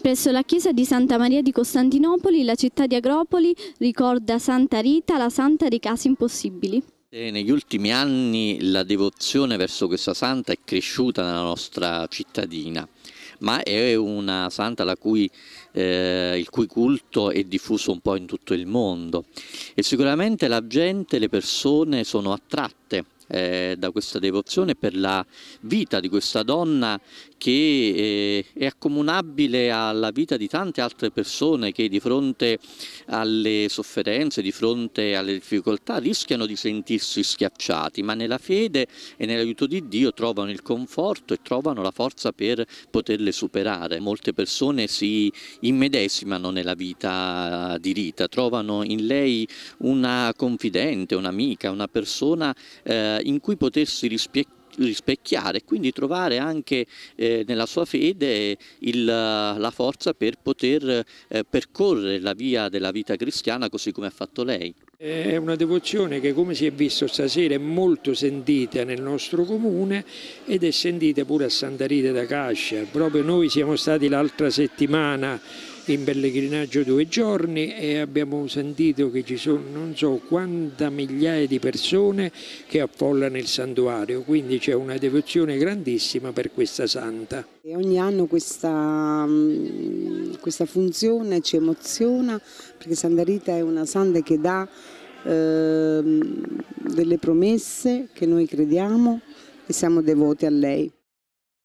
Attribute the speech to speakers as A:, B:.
A: Presso la chiesa di Santa Maria di Costantinopoli, la città di Agropoli ricorda Santa Rita, la santa dei casi impossibili.
B: Negli ultimi anni la devozione verso questa santa è cresciuta nella nostra cittadina, ma è una santa cui, eh, il cui culto è diffuso un po' in tutto il mondo e sicuramente la gente, le persone sono attratte eh, da questa devozione per la vita di questa donna che eh, è accomunabile alla vita di tante altre persone che di fronte alle sofferenze, di fronte alle difficoltà rischiano di sentirsi schiacciati, ma nella fede e nell'aiuto di Dio trovano il conforto e trovano la forza per poterle superare. Molte persone si immedesimano nella vita di Rita, trovano in lei una confidente, un'amica, una persona eh, eh, in cui potersi rispecchiare rispecchiare e quindi trovare anche eh, nella sua fede il, la forza per poter eh, percorrere la via della vita cristiana così come ha fatto lei.
C: È una devozione che come si è visto stasera è molto sentita nel nostro comune ed è sentita pure a Santa Rita da Cascia. Proprio noi siamo stati l'altra settimana in pellegrinaggio due giorni e abbiamo sentito che ci sono non so quante migliaia di persone che affollano il santuario, quindi c'è una devozione grandissima per questa santa.
D: E ogni anno questa, mm, questa funzione ci emoziona perché Santa Rita è una santa che dà eh, delle promesse che noi crediamo e siamo devoti a lei.